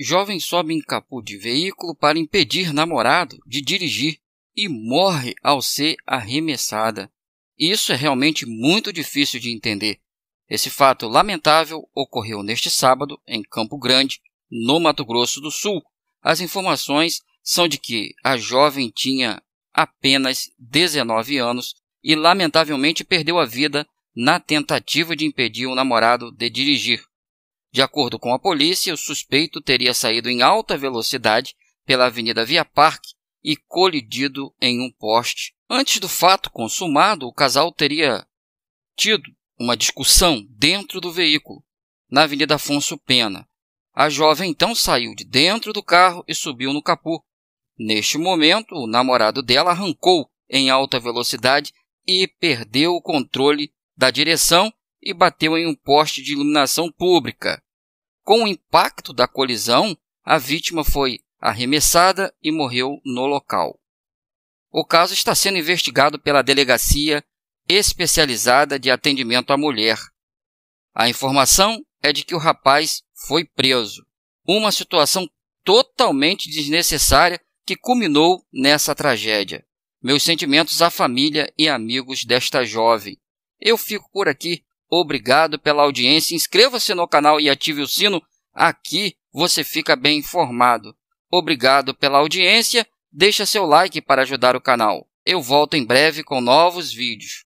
Jovem sobe em capô de veículo para impedir namorado de dirigir e morre ao ser arremessada. Isso é realmente muito difícil de entender. Esse fato lamentável ocorreu neste sábado em Campo Grande, no Mato Grosso do Sul. As informações são de que a jovem tinha apenas 19 anos e lamentavelmente perdeu a vida na tentativa de impedir o namorado de dirigir. De acordo com a polícia, o suspeito teria saído em alta velocidade pela Avenida Via Parque e colidido em um poste. Antes do fato consumado, o casal teria tido uma discussão dentro do veículo, na Avenida Afonso Pena. A jovem então saiu de dentro do carro e subiu no capô. Neste momento, o namorado dela arrancou em alta velocidade e perdeu o controle da direção e bateu em um poste de iluminação pública. Com o impacto da colisão, a vítima foi arremessada e morreu no local. O caso está sendo investigado pela Delegacia Especializada de Atendimento à Mulher. A informação é de que o rapaz foi preso. Uma situação totalmente desnecessária que culminou nessa tragédia. Meus sentimentos à família e amigos desta jovem. Eu fico por aqui Obrigado pela audiência. Inscreva-se no canal e ative o sino. Aqui você fica bem informado. Obrigado pela audiência. Deixa seu like para ajudar o canal. Eu volto em breve com novos vídeos.